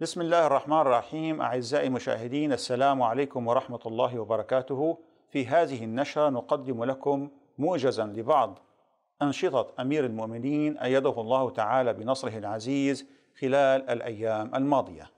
بسم الله الرحمن الرحيم أعزائي المشاهدين السلام عليكم ورحمة الله وبركاته في هذه النشرة نقدم لكم موجزا لبعض أنشطة أمير المؤمنين أيده الله تعالى بنصره العزيز خلال الأيام الماضية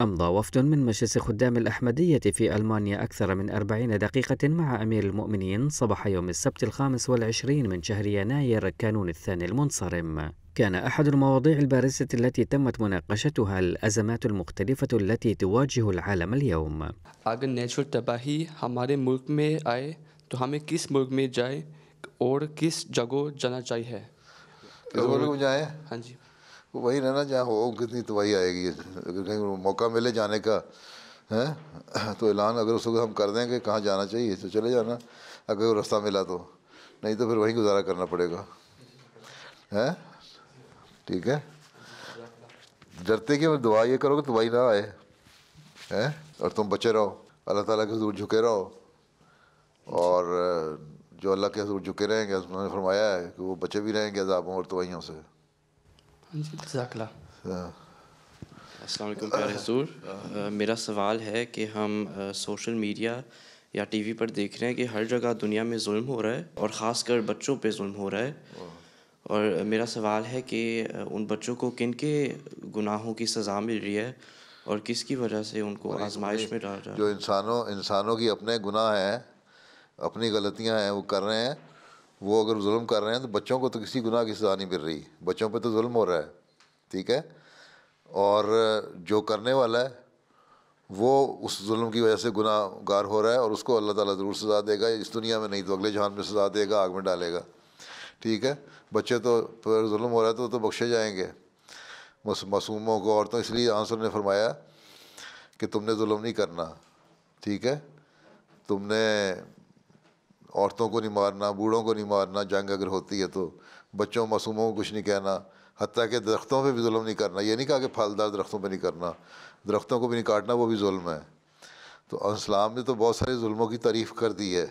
أمضى وفد من مجلس خدام الأحمدية في ألمانيا أكثر من أربعين دقيقة مع أمير المؤمنين صباح يوم السبت الخامس والعشرين من شهر يناير كانون الثاني المنصرم كان أحد المواضيع البارزة اگر تمت مناقشتها ہمارے ملک میں آئے تو ہمیں کس ملک میں جائے اور کس جانا چاہیے جائیں ہاں جی رہنا جہاں ہو کتنی تباہی آئے گی کہیں موقع ملے جانے کا ہاں؟ تو اعلان اگر اس کو ہم کر دیں کہاں جانا چاہیے تو چلے جانا اگر راستہ ملا تو نہیں تو پھر وہیں گزارا کرنا پڑے گا ہاں؟ ٹھیک ہے ڈرتے کہ دعا یہ کرو کہ دعائی نہ آئے اور تم بچے رہو اللہ تعالیٰ کے حضور جھکے رہو اور جو اللہ کے حضور جھکے رہیں گے انہوں نے فرمایا ہے کہ وہ بچے بھی رہیں گے عذابوں اور توائیوں سے ہاں۔ السلام علیکم حضور میرا سوال ہے کہ ہم سوشل میڈیا یا ٹی وی پر دیکھ رہے ہیں کہ ہر جگہ دنیا میں ظلم ہو رہا ہے اور خاص کر بچوں پہ ظلم ہو رہا ہے اور میرا سوال ہے کہ ان بچوں کو کن کے گناہوں کی سزا مل رہی ہے اور کس کی وجہ سے ان کو آزمائش میں ڈال جو انسانوں انسانوں کی اپنے گناہ ہیں اپنی غلطیاں ہیں وہ کر رہے ہیں وہ اگر ظلم کر رہے ہیں تو بچوں کو تو کسی گناہ کی سزا نہیں مل رہی بچوں پہ تو ظلم ہو رہا ہے ٹھیک ہے اور جو کرنے والا ہے وہ اس ظلم کی وجہ سے گناہ گار ہو رہا ہے اور اس کو اللہ تعالیٰ ضرور سزا دے گا اس دنیا میں نہیں تو اگلے جہان میں سزا دے گا آگ میں ڈالے گا ٹھیک ہے بچے تو پھر ظلم ہو رہا ہے تو تو بخشے جائیں گے مسوموں کو عورتوں اس لیے آنسر نے فرمایا کہ تم نے ظلم نہیں کرنا ٹھیک ہے تم نے عورتوں کو نہیں مارنا بوڑھوں کو نہیں مارنا جنگ اگر ہوتی ہے تو بچوں مسوموں کو کچھ نہیں کہنا حتیٰ کہ درختوں پہ بھی ظلم نہیں کرنا یہ نہیں کہا کہ پھلدار درختوں پہ نہیں کرنا درختوں کو بھی نہیں کاٹنا وہ بھی ظلم ہے تو اسلام نے تو بہت سارے ظلموں کی تعریف کر دی ہے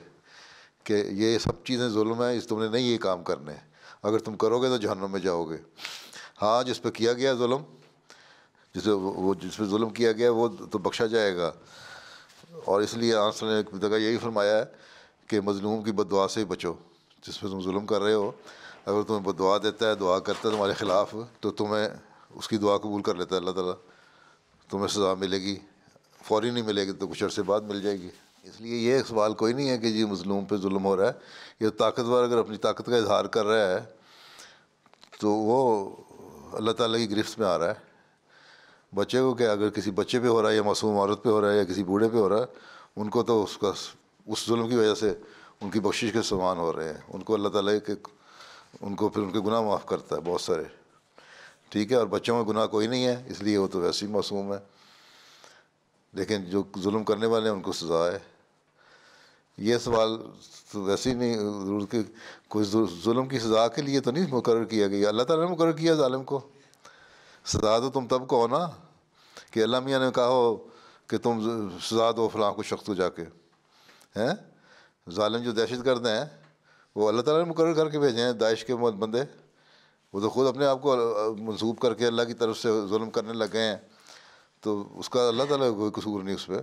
کہ یہ سب چیزیں ظلم ہیں اس تم نے نہیں یہ کام کرنے اگر تم کرو گے تو جہنم میں جاؤ گے ہاں جس پہ کیا گیا ظلم جسے وہ جس پہ ظلم کیا گیا وہ تو بخشا جائے گا اور اس لیے آنسل نے ایک جگہ یہی فرمایا ہے کہ مظلوم کی بد دعا سے بچو جس پہ تم ظلم کر رہے ہو اگر تمہیں بدعا دیتا ہے دعا کرتا ہے تمہارے خلاف تو تمہیں اس کی دعا قبول کر لیتا ہے اللہ تعالیٰ تمہیں سزا ملے گی فوری نہیں ملے گی تو کچھ عرصے بعد مل جائے گی اس لیے یہ سوال کوئی نہیں ہے کہ جی مظلوم پہ ظلم ہو رہا ہے یہ طاقتور اگر اپنی طاقت کا اظہار کر رہا ہے تو وہ اللہ تعالیٰ کی گرفت میں آ رہا ہے بچے کو کہ اگر کسی بچے پہ ہو رہا ہے یا معصوم عورت پہ ہو رہا ہے یا کسی بوڑھے پہ ہو رہا ہے ان کو تو اس کا اس ظلم کی وجہ سے ان کی بخشش کے سامان ہو رہے ہیں ان کو اللہ تعالیٰ کے ان کو پھر ان کے گناہ معاف کرتا ہے بہت سارے ٹھیک ہے اور بچوں میں گناہ کوئی نہیں ہے اس لیے وہ تو ویسے ہی معصوم ہے لیکن جو ظلم کرنے والے ہیں ان کو سزا ہے یہ سوال ویسے ہی نہیں ضرور کہ کوئی ظلم کی سزا کے لیے تو نہیں مقرر کیا گیا اللہ تعالیٰ نے مقرر کیا ظالم کو سزا تو تم تب کو ہو نا کہ اللہ میاں نے کہا ہو کہ تم سزا دو فلاں کو شخص ہو جا کے ہیں ظالم جو دہشت گرد ہیں وہ اللہ تعالیٰ نے مقرر کر کے بھیجے ہیں داعش کے بندے وہ تو خود اپنے آپ کو منسوب کر کے اللہ کی طرف سے ظلم کرنے لگے ہیں تو اس کا اللہ تعالیٰ کوئی قصور نہیں اس پہ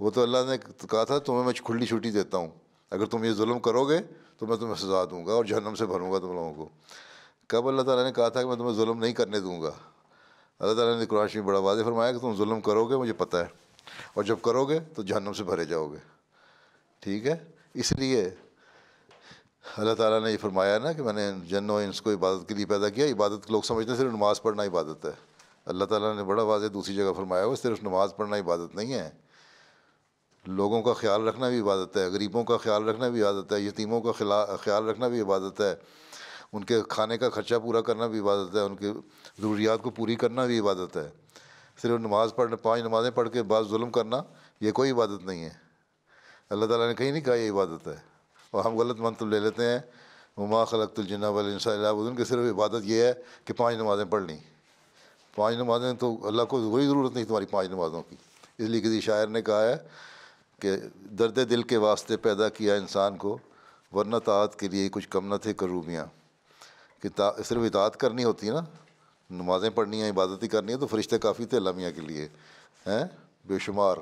وہ تو اللہ نے کہا تھا تمہیں میں کھلی چھٹی دیتا ہوں اگر تم یہ ظلم کرو گے تو میں تمہیں سزا دوں گا اور جہنم سے بھروں گا تم لوگوں کو کب اللہ تعالیٰ نے کہا تھا کہ میں تمہیں ظلم نہیں کرنے دوں گا اللہ تعالیٰ نے قرآن شریف بڑا واضح فرمایا کہ تم ظلم کرو گے مجھے پتہ ہے اور جب کرو گے تو جہنم سے بھرے جاؤ گے ٹھیک ہے اس لیے اللہ تعالیٰ نے یہ فرمایا نا کہ میں نے جن و انس کو عبادت کے لیے پیدا کیا عبادت لوگ سمجھتے ہیں صرف نماز پڑھنا عبادت ہے اللہ تعالیٰ نے بڑا واضح دوسری جگہ فرمایا ہوا صرف نماز پڑھنا عبادت نہیں ہے لوگوں کا خیال رکھنا بھی عبادت ہے غریبوں کا خیال رکھنا بھی عبادت ہے یتیموں کا خیال رکھنا بھی عبادت ہے ان کے کھانے کا خرچہ پورا کرنا بھی عبادت ہے ان کی ضروریات کو پوری کرنا بھی عبادت ہے صرف نماز پڑھنے پانچ نمازیں پڑھ کے بعض ظلم کرنا یہ کوئی عبادت نہیں ہے اللہ تعالیٰ نے کہیں نہیں کہا یہ عبادت ہے اور ہم غلط منتب لے لیتے ہیں عما خلق الجنا علیہ صلی اللہ عبد کی صرف عبادت یہ ہے کہ پانچ نمازیں پڑھ لیں پانچ نمازیں تو اللہ کو کوئی ضرورت نہیں تمہاری پانچ نمازوں کی اس لیے کسی شاعر نے کہا ہے کہ درد دل کے واسطے پیدا کیا انسان کو ورنہ تعات کے لیے کچھ کم نہ تھے کروبیاں کہ صرف اطاعت کرنی ہوتی ہے نا نمازیں پڑھنی ہیں ہی کرنی ہے تو فرشتے کافی تھے علامیہ کے لیے ہیں بے شمار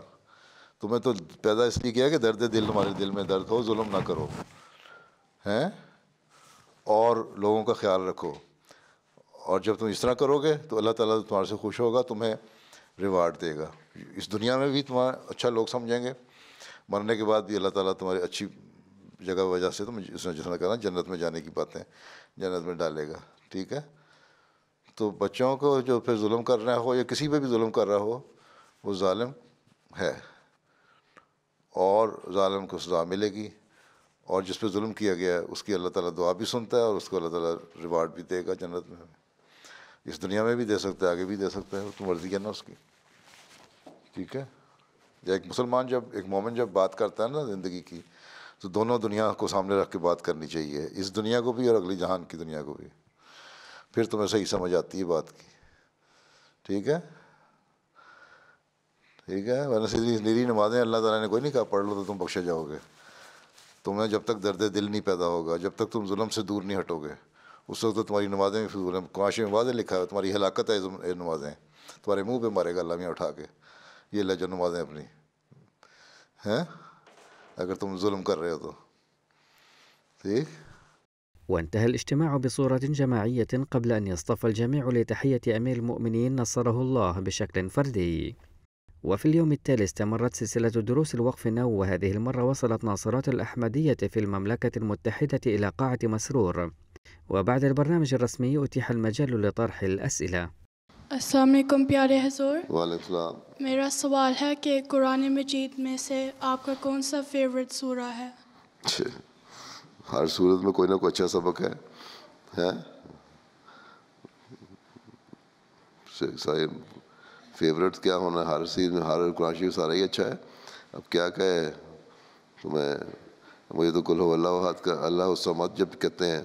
تمہیں تو پیدا اس لیے کیا کہ درد دل ہمارے دل میں درد ہو ظلم نہ کرو ہیں اور لوگوں کا خیال رکھو اور جب تم اس طرح کرو گے تو اللہ تعالیٰ تمہارے سے خوش ہوگا تمہیں ریوارڈ دے گا اس دنیا میں بھی تمہارا اچھا لوگ سمجھیں گے مرنے کے بعد بھی اللہ تعالیٰ تمہاری اچھی جگہ وجہ سے تم اس نے جس نے کہا جنت میں جانے کی باتیں جنت میں ڈالے گا ٹھیک ہے تو بچوں کو جو پھر ظلم کر رہا ہو یا کسی پہ بھی ظلم کر رہا ہو وہ ظالم ہے اور ظالم کو سزا ملے گی اور جس پہ ظلم کیا گیا ہے اس کی اللہ تعالیٰ دعا بھی سنتا ہے اور اس کو اللہ تعالیٰ ریوارڈ بھی دے گا جنت میں اس دنیا میں بھی دے سکتا ہے آگے بھی دے سکتا ہے تو مرضی ہے نا اس کی ٹھیک ہے یا ایک مسلمان جب ایک مومن جب بات کرتا ہے نا زندگی کی تو دونوں دنیا کو سامنے رکھ کے بات کرنی چاہیے اس دنیا کو بھی اور اگلی جہان کی دنیا کو بھی پھر تمہیں صحیح سمجھ آتی ہے بات کی ٹھیک ہے ٹھیک ہے ورنہ سیدھی نیری نمازیں اللہ تعالیٰ نے کوئی نہیں کہا پڑھ لو تو تم بخشے جاؤ گے تمہیں جب تک درد دل نہیں پیدا ہوگا جب تک تم ظلم سے دور نہیں ہٹو گے اس وقت تو تمہاری نمازیں بھی فضول ہیں ظلم میں واضح لکھا ہے تمہاری ہلاکت ہے نمازیں تمہارے منہ پہ مارے گا اللہ میں اٹھا کے یہ لے جو نمازیں اپنی हैं اگر تم ظلم کر رہے ہو تو ٹھیک وانتهى الاجتماع بصورة جماعية قبل أن يصطف الجميع لتحية أمير المؤمنين نصره الله بشكل فردي وفي اليوم التالي استمرت سلسلة دروس الوقف النووي وهذه المرة وصلت ناصرات الأحمدية في المملكة المتحدة إلى قاعة مسرور وبعد البرنامج الرسمي أتيح المجال لطرح الأسئلة السلام علیکم پیارے حضور وعلیکم میرا سوال ہے کہ قرآن مجید میں سے آپ کا کون سا فیورٹ سورہ ہے ہر سورت میں کوئی نہ کوئی اچھا سبق ہے فیوریٹ کیا ہونا ہر چیز میں ہر قرآن شریف سارا ہی اچھا ہے اب کیا کہے مجھے تو کل ہو اللہ کا اللہ حاد جب کہتے ہیں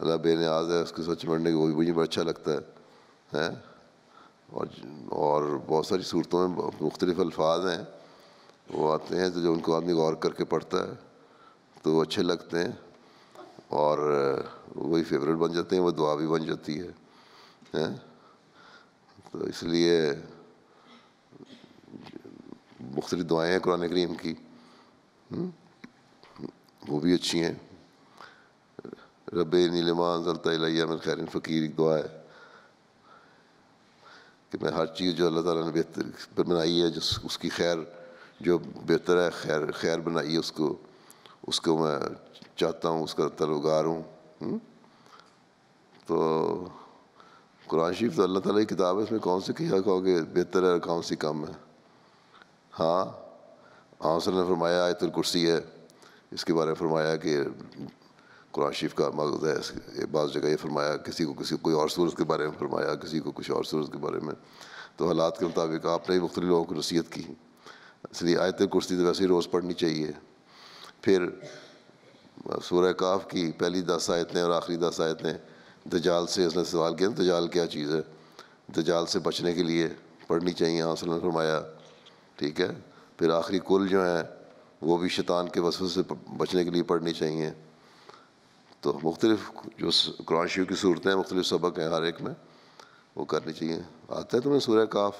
اللہ بے نیاز ہے اس کے وہ بھی مجھے اچھا لگتا ہے اور اور بہت ساری صورتوں میں مختلف الفاظ ہیں وہ آتے ہیں تو جو ان کو آدمی غور کر کے پڑھتا ہے تو وہ اچھے لگتے ہیں اور وہی فیوریٹ بن جاتے ہیں وہ دعا بھی بن جاتی ہے تو اس لیے مختلف دعائیں ہیں قرآن کریم کی وہ بھی اچھی ہیں رب نیلما ضلط من خیر فقیر فقیر دعا ہے کہ میں ہر چیز جو اللہ تعالیٰ نے بہتر بنائی ہے جس اس کی خیر جو بہتر ہے خیر خیر بنائی ہے اس کو اس کو میں چاہتا ہوں اس کا تلوگار ہوں تو قرآن شریف تو اللہ تعالیٰ کی کتاب ہے اس میں کون سی کہا کہو کہ بہتر ہے اور کون سی کم ہے ہاں آنسل نے فرمایا آیت الکرسی ہے اس کے بارے میں فرمایا کہ قرآن شریف کا مغز ہے بعض جگہ یہ فرمایا کسی کو کسی کوئی اور صورت کے بارے میں فرمایا کسی کو کچھ اور صورت کے بارے میں تو حالات کے مطابق آپ نے مختلف لوگوں کو نصیحت کی اس لیے آیت کرسی تو ویسے ہی روز پڑھنی چاہیے پھر سورہ کاف کی پہلی دس آیتیں اور آخری دس آیتیں دجال سے اس نے سوال کیا دجال کیا چیز ہے دجال سے بچنے کے لیے پڑھنی چاہیے آنسل ہاں، نے فرمایا ٹھیک ہے پھر آخری کل جو ہیں وہ بھی شیطان کے وسوسے سے بچنے کے لیے پڑھنی چاہیے تو مختلف جو قرآن شیو کی صورتیں ہیں مختلف سبق ہیں ہر ایک میں وہ کرنی چاہیے آتا ہے تمہیں سورہ کاف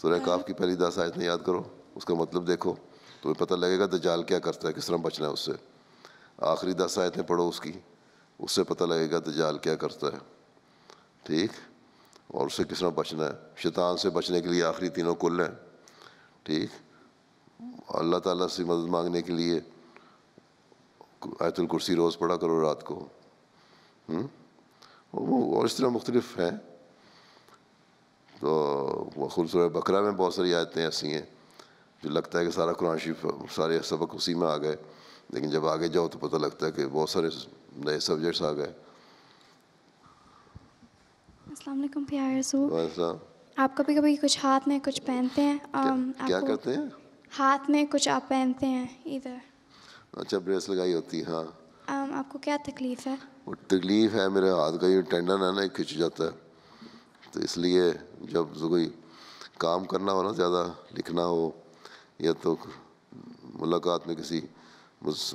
سورہ ہاں۔ کاف کی پہلی دس آیتیں یاد کرو اس کا مطلب دیکھو تمہیں پتہ لگے گا دجال کیا کرتا ہے کس طرح بچنا ہے اس سے آخری دس آیتیں پڑھو اس کی اس سے پتہ لگے گا دجال کیا کرتا ہے ٹھیک اور اس سے کس طرح بچنا ہے شیطان سے بچنے کے لیے آخری تینوں کل ہیں ٹھیک اللہ تعالیٰ سے مدد مانگنے کے لیے آیت الکرسی روز پڑھا کرو رات کو وہ اور اس طرح مختلف ہیں تو وہ خوبصورت بکرا میں بہت ساری آیتیں ایسی ہیں جو لگتا ہے کہ سارا قرآن شیف سارے سبق اسی میں آ گئے لیکن جب آگے جاؤ تو پتہ لگتا ہے کہ بہت سارے نئے سبجیکٹس آ گئے آپ کبھی کبھی کچھ ہاتھ میں کچھ پہنتے ہیں کیا کرتے ہیں ہاتھ میں کچھ آپ پہنتے ہیں اچھا بریس لگائی ہوتی ہاں آپ کو کیا تکلیف ہے وہ تکلیف ہے میرے ہاتھ کا یہ ٹینڈن ہے نا کھنچ جاتا ہے تو اس لیے جب کوئی کام کرنا ہو نا زیادہ لکھنا ہو یا تو ملاقات میں کسی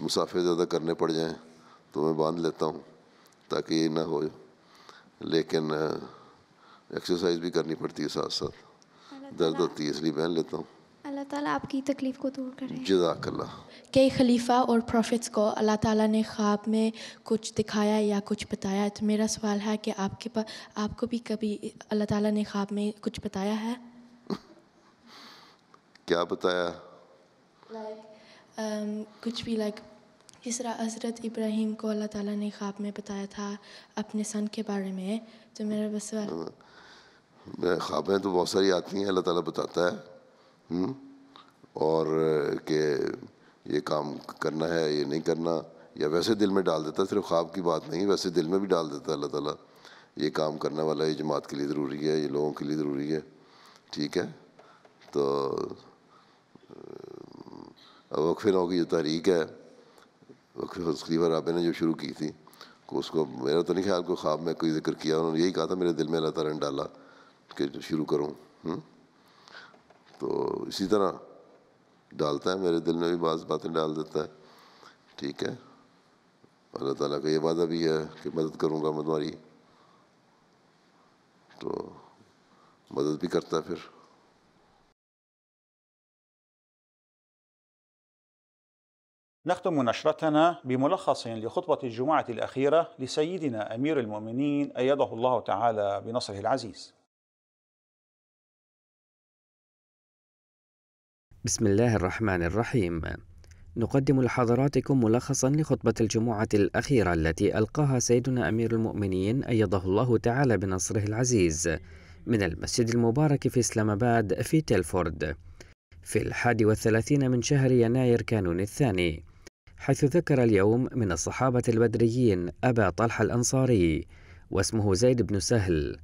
مسافر زیادہ کرنے پڑ جائیں تو میں باندھ لیتا ہوں تاکہ یہ نہ ہو لیکن ایکسرسائز بھی کرنی پڑتی ہے ساتھ ساتھ درد ہوتی ہے اس لیے پہن لیتا ہوں اللہ تعالیٰ کئی خلیفہ اور پروفیٹس کو اللہ تعالیٰ نے خواب میں کچھ دکھایا یا کچھ بتایا تو میرا سوال ہے کہ آپ کے پاس آپ کو بھی کبھی اللہ تعالیٰ نے خواب میں کچھ بتایا ہے کیا بتایا um, کچھ بھی لائک جس طرح حضرت ابراہیم کو اللہ تعالیٰ نے خواب میں بتایا تھا اپنے سن کے بارے میں تو میرا بس آتی ہے اللہ تعالیٰ بتاتا ہے اور کہ یہ کام کرنا ہے یہ نہیں کرنا یا ویسے دل میں ڈال دیتا صرف خواب کی بات نہیں ویسے دل میں بھی ڈال دیتا اللہ تعالیٰ یہ کام کرنے والا یہ جماعت کے لیے ضروری ہے یہ لوگوں کے لیے ضروری ہے ٹھیک ہے تو وقفے نو کی جو تحریک ہے وقف حصیفہ رابع نے جو شروع کی تھی تو اس کو میرا تو نہیں خیال کو خواب میں کوئی ذکر کیا انہوں نے یہی کہا تھا میرے دل میں اللہ تعالیٰ نے ڈالا کہ شروع کروں تو اسی طرح डालता है मेरे दिल में भी बाज़ बातें डाल देता है ठीक है अल्लाह ताला का ये वादा भी है कि मदद करूँगा मैं तुम्हारी تو مدد بھی کرتا ہے پھر نختم نشرتنا بملخص لخطبة الجمعة الأخيرة لسيدنا أمير المؤمنين أيده الله تعالى بنصره العزيز بسم الله الرحمن الرحيم نقدم لحضراتكم ملخصا لخطبة الجمعة الأخيرة التي ألقاها سيدنا أمير المؤمنين أيده الله تعالى بنصره العزيز من المسجد المبارك في إسلام آباد في تلفورد في الحادي والثلاثين من شهر يناير كانون الثاني حيث ذكر اليوم من الصحابة البدريين أبا طلحة الأنصاري واسمه زيد بن سهل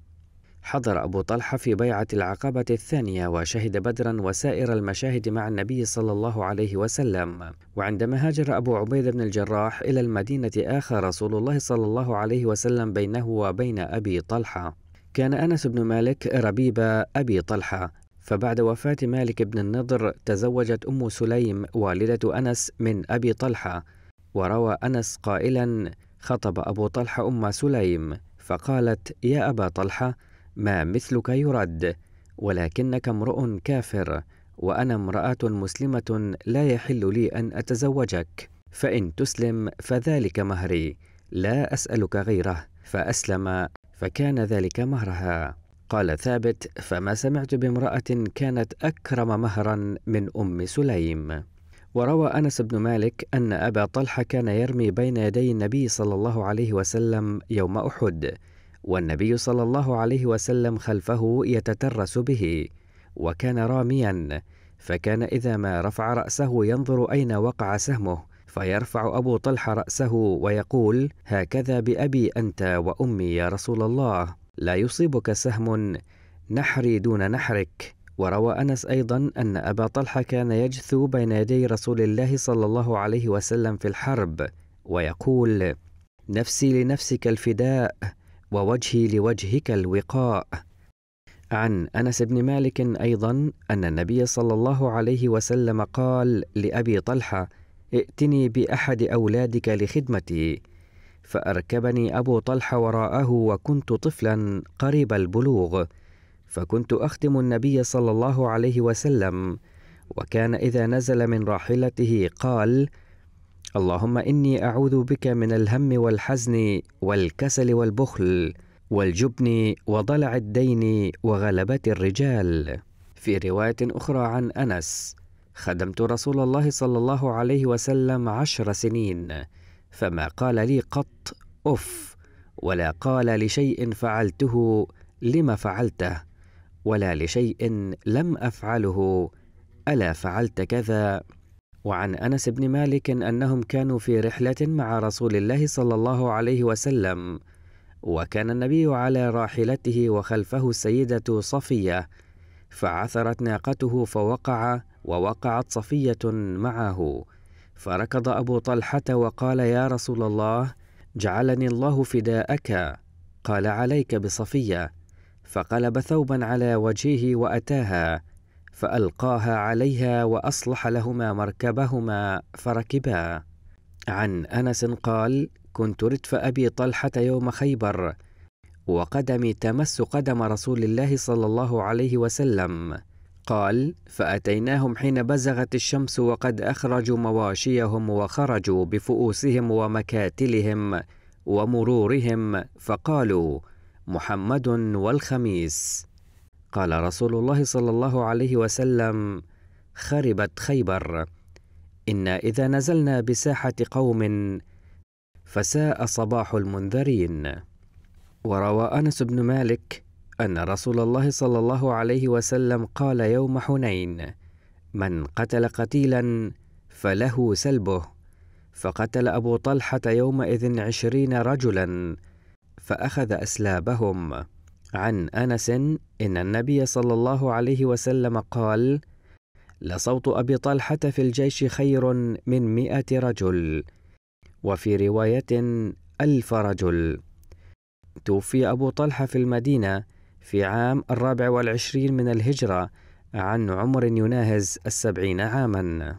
حضر أبو طلحة في بيعة العقبة الثانية وشهد بدرا وسائر المشاهد مع النبي صلى الله عليه وسلم وعندما هاجر أبو عبيد بن الجراح إلى المدينة آخى رسول الله صلى الله عليه وسلم بينه وبين أبي طلحة كان أنس بن مالك ربيب أبي طلحة فبعد وفاة مالك بن النضر تزوجت أم سليم والدة أنس من أبي طلحة وروى أنس قائلا خطب أبو طلحة أم سليم فقالت يا أبا طلحة ما مثلك يرد ولكنك امرؤ كافر وانا امراه مسلمه لا يحل لي ان اتزوجك فان تسلم فذلك مهري لا اسالك غيره فاسلم فكان ذلك مهرها قال ثابت فما سمعت بامراه كانت اكرم مهرا من ام سليم وروى انس بن مالك ان ابا طلحه كان يرمي بين يدي النبي صلى الله عليه وسلم يوم احد والنبي صلى الله عليه وسلم خلفه يتترس به وكان راميا فكان اذا ما رفع راسه ينظر اين وقع سهمه فيرفع ابو طلحه راسه ويقول هكذا بابي انت وامي يا رسول الله لا يصيبك سهم نحري دون نحرك وروى انس ايضا ان ابا طلحه كان يجثو بين يدي رسول الله صلى الله عليه وسلم في الحرب ويقول نفسي لنفسك الفداء ووجهي لوجهك الوقاء عن انس بن مالك ايضا ان النبي صلى الله عليه وسلم قال لابي طلحه ائتني باحد اولادك لخدمتي فاركبني ابو طلحه وراءه وكنت طفلا قريب البلوغ فكنت اختم النبي صلى الله عليه وسلم وكان اذا نزل من راحلته قال اللهم اني اعوذ بك من الهم والحزن والكسل والبخل والجبن وضلع الدين وغلبه الرجال في روايه اخرى عن انس خدمت رسول الله صلى الله عليه وسلم عشر سنين فما قال لي قط اف ولا قال لشيء فعلته لم فعلته ولا لشيء لم افعله الا فعلت كذا وعن انس بن مالك انهم كانوا في رحله مع رسول الله صلى الله عليه وسلم وكان النبي على راحلته وخلفه السيده صفيه فعثرت ناقته فوقع ووقعت صفيه معه فركض ابو طلحه وقال يا رسول الله جعلني الله فداءك قال عليك بصفيه فقلب ثوبا على وجهه واتاها فألقاها عليها وأصلح لهما مركبهما فركبا عن أنس قال كنت ردف أبي طلحة يوم خيبر وقدمي تمس قدم رسول الله صلى الله عليه وسلم قال فأتيناهم حين بزغت الشمس وقد أخرجوا مواشيهم وخرجوا بفؤوسهم ومكاتلهم ومرورهم فقالوا محمد والخميس قال رسول الله صلى الله عليه وسلم خربت خيبر انا اذا نزلنا بساحه قوم فساء صباح المنذرين وروى انس بن مالك ان رسول الله صلى الله عليه وسلم قال يوم حنين من قتل قتيلا فله سلبه فقتل ابو طلحه يومئذ عشرين رجلا فاخذ اسلابهم عن انس ان النبي صلى الله عليه وسلم قال لصوت ابي طلحه في الجيش خير من مائه رجل وفي روايه الف رجل توفي ابو طلحه في المدينه في عام الرابع والعشرين من الهجره عن عمر يناهز السبعين عاما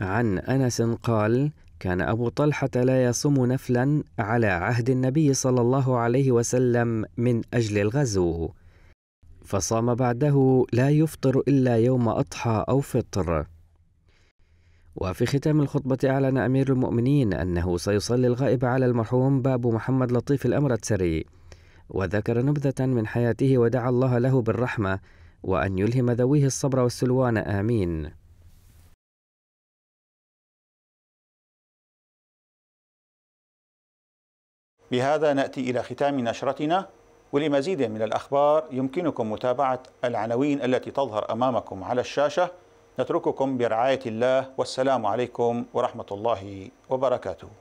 عن انس قال كان أبو طلحة لا يصوم نفلا على عهد النبي صلى الله عليه وسلم من أجل الغزو فصام بعده لا يفطر إلا يوم أضحى أو فطر وفي ختام الخطبة أعلن أمير المؤمنين أنه سيصلي الغائب على المرحوم باب محمد لطيف الأمرتسري وذكر نبذة من حياته ودعا الله له بالرحمة وأن يلهم ذويه الصبر والسلوان آمين بهذا ناتي الى ختام نشرتنا ولمزيد من الاخبار يمكنكم متابعه العناوين التي تظهر امامكم على الشاشه نترككم برعايه الله والسلام عليكم ورحمه الله وبركاته